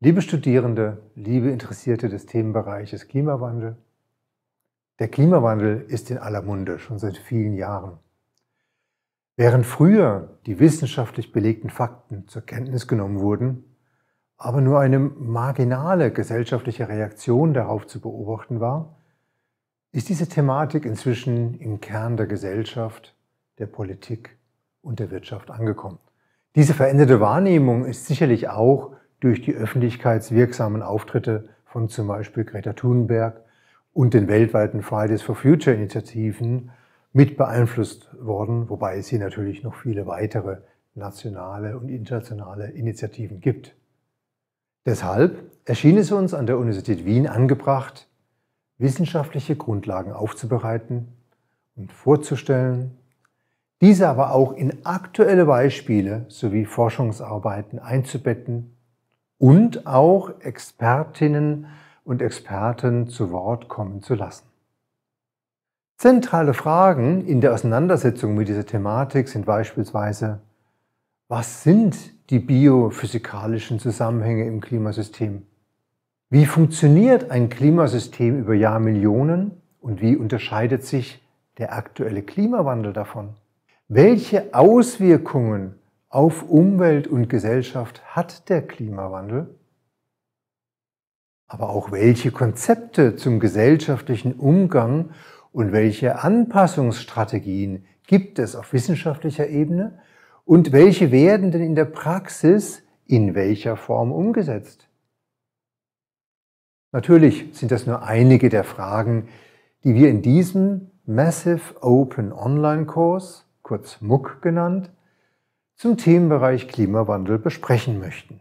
Liebe Studierende, liebe Interessierte des Themenbereiches Klimawandel, der Klimawandel ist in aller Munde schon seit vielen Jahren. Während früher die wissenschaftlich belegten Fakten zur Kenntnis genommen wurden, aber nur eine marginale gesellschaftliche Reaktion darauf zu beobachten war, ist diese Thematik inzwischen im Kern der Gesellschaft, der Politik und der Wirtschaft angekommen. Diese veränderte Wahrnehmung ist sicherlich auch durch die öffentlichkeitswirksamen Auftritte von zum Beispiel Greta Thunberg und den weltweiten Fridays for Future Initiativen mit beeinflusst worden, wobei es hier natürlich noch viele weitere nationale und internationale Initiativen gibt. Deshalb erschien es uns an der Universität Wien angebracht, wissenschaftliche Grundlagen aufzubereiten und vorzustellen, diese aber auch in aktuelle Beispiele sowie Forschungsarbeiten einzubetten und auch Expertinnen und Experten zu Wort kommen zu lassen. Zentrale Fragen in der Auseinandersetzung mit dieser Thematik sind beispielsweise, was sind die biophysikalischen Zusammenhänge im Klimasystem? Wie funktioniert ein Klimasystem über Jahrmillionen und wie unterscheidet sich der aktuelle Klimawandel davon? Welche Auswirkungen auf Umwelt und Gesellschaft hat der Klimawandel? Aber auch welche Konzepte zum gesellschaftlichen Umgang und welche Anpassungsstrategien gibt es auf wissenschaftlicher Ebene und welche werden denn in der Praxis in welcher Form umgesetzt? Natürlich sind das nur einige der Fragen, die wir in diesem Massive Open Online Kurs, kurz MOOC genannt, zum Themenbereich Klimawandel besprechen möchten.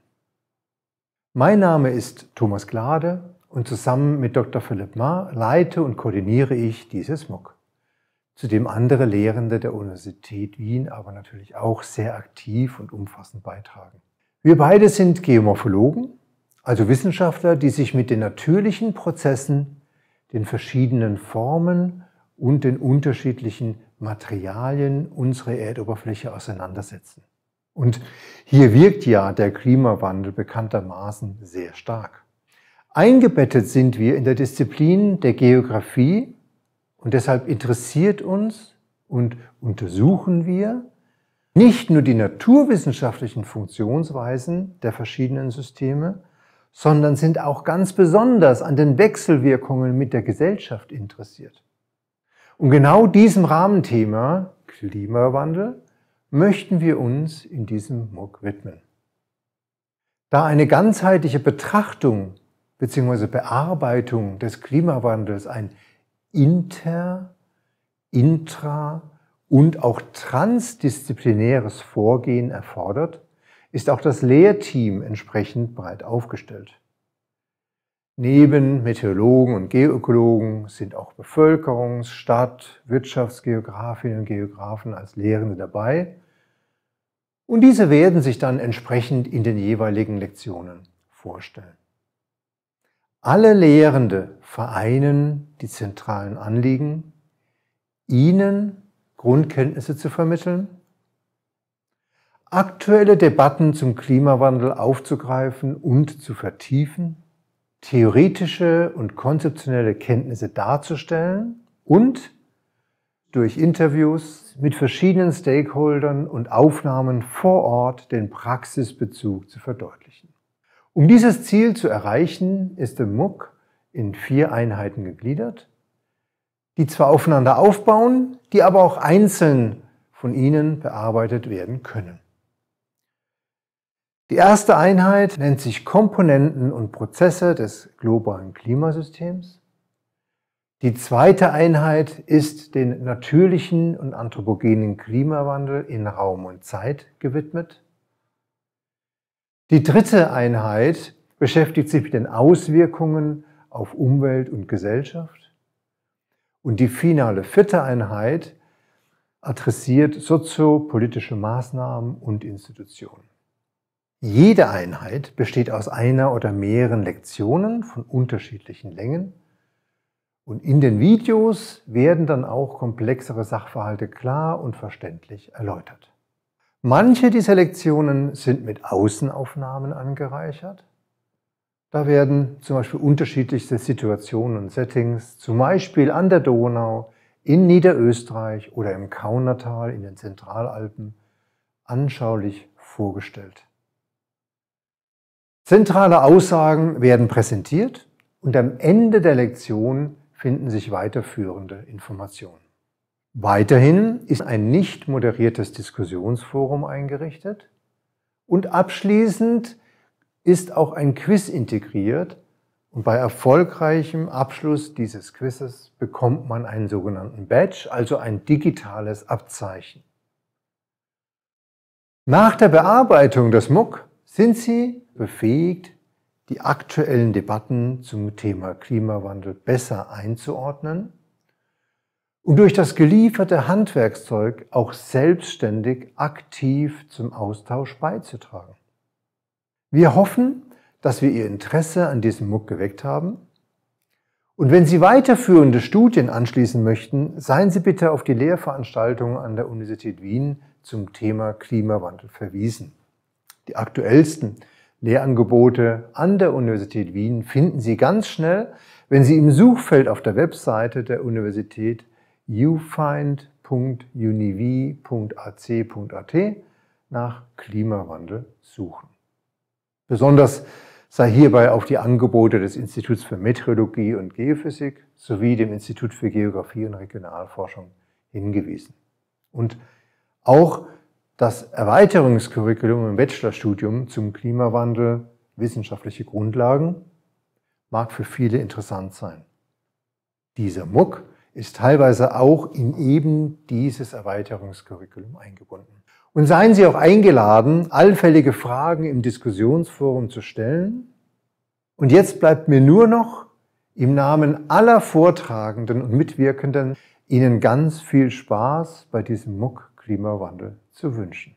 Mein Name ist Thomas Glade und zusammen mit Dr. Philipp Ma leite und koordiniere ich dieses MOOC, zu dem andere Lehrende der Universität Wien aber natürlich auch sehr aktiv und umfassend beitragen. Wir beide sind Geomorphologen, also Wissenschaftler, die sich mit den natürlichen Prozessen, den verschiedenen Formen und den unterschiedlichen Materialien unsere Erdoberfläche auseinandersetzen. Und hier wirkt ja der Klimawandel bekanntermaßen sehr stark. Eingebettet sind wir in der Disziplin der Geographie und deshalb interessiert uns und untersuchen wir nicht nur die naturwissenschaftlichen Funktionsweisen der verschiedenen Systeme, sondern sind auch ganz besonders an den Wechselwirkungen mit der Gesellschaft interessiert. Und genau diesem Rahmenthema Klimawandel möchten wir uns in diesem MOOC widmen. Da eine ganzheitliche Betrachtung bzw. Bearbeitung des Klimawandels ein inter, intra und auch transdisziplinäres Vorgehen erfordert, ist auch das Lehrteam entsprechend breit aufgestellt. Neben Meteorologen und Geökologen sind auch Bevölkerungs-, Stadt-, Wirtschaftsgeografinnen und Geografen als Lehrende dabei. Und diese werden sich dann entsprechend in den jeweiligen Lektionen vorstellen. Alle Lehrende vereinen die zentralen Anliegen, ihnen Grundkenntnisse zu vermitteln, aktuelle Debatten zum Klimawandel aufzugreifen und zu vertiefen theoretische und konzeptionelle Kenntnisse darzustellen und durch Interviews mit verschiedenen Stakeholdern und Aufnahmen vor Ort den Praxisbezug zu verdeutlichen. Um dieses Ziel zu erreichen, ist der MOOC in vier Einheiten gegliedert, die zwar aufeinander aufbauen, die aber auch einzeln von Ihnen bearbeitet werden können. Die erste Einheit nennt sich Komponenten und Prozesse des globalen Klimasystems. Die zweite Einheit ist den natürlichen und anthropogenen Klimawandel in Raum und Zeit gewidmet. Die dritte Einheit beschäftigt sich mit den Auswirkungen auf Umwelt und Gesellschaft. Und die finale vierte Einheit adressiert soziopolitische Maßnahmen und Institutionen. Jede Einheit besteht aus einer oder mehreren Lektionen von unterschiedlichen Längen und in den Videos werden dann auch komplexere Sachverhalte klar und verständlich erläutert. Manche dieser Lektionen sind mit Außenaufnahmen angereichert. Da werden zum Beispiel unterschiedlichste Situationen und Settings, zum Beispiel an der Donau, in Niederösterreich oder im Kaunertal in den Zentralalpen, anschaulich vorgestellt. Zentrale Aussagen werden präsentiert und am Ende der Lektion finden sich weiterführende Informationen. Weiterhin ist ein nicht moderiertes Diskussionsforum eingerichtet und abschließend ist auch ein Quiz integriert und bei erfolgreichem Abschluss dieses Quizzes bekommt man einen sogenannten Badge, also ein digitales Abzeichen. Nach der Bearbeitung des MOOC sind Sie befähigt, die aktuellen Debatten zum Thema Klimawandel besser einzuordnen und durch das gelieferte Handwerkszeug auch selbstständig aktiv zum Austausch beizutragen. Wir hoffen, dass wir Ihr Interesse an diesem MOOC geweckt haben. Und wenn Sie weiterführende Studien anschließen möchten, seien Sie bitte auf die Lehrveranstaltungen an der Universität Wien zum Thema Klimawandel verwiesen. Die aktuellsten Lehrangebote an der Universität Wien finden Sie ganz schnell, wenn Sie im Suchfeld auf der Webseite der Universität youfind.univ.ac.at nach Klimawandel suchen. Besonders sei hierbei auf die Angebote des Instituts für Meteorologie und Geophysik sowie dem Institut für Geographie und Regionalforschung hingewiesen. Und auch das Erweiterungskurriculum im Bachelorstudium zum Klimawandel wissenschaftliche Grundlagen mag für viele interessant sein. Dieser MOOC ist teilweise auch in eben dieses Erweiterungskurriculum eingebunden. Und seien Sie auch eingeladen, allfällige Fragen im Diskussionsforum zu stellen. Und jetzt bleibt mir nur noch im Namen aller Vortragenden und Mitwirkenden Ihnen ganz viel Spaß bei diesem MOOC Klimawandel zu wünschen.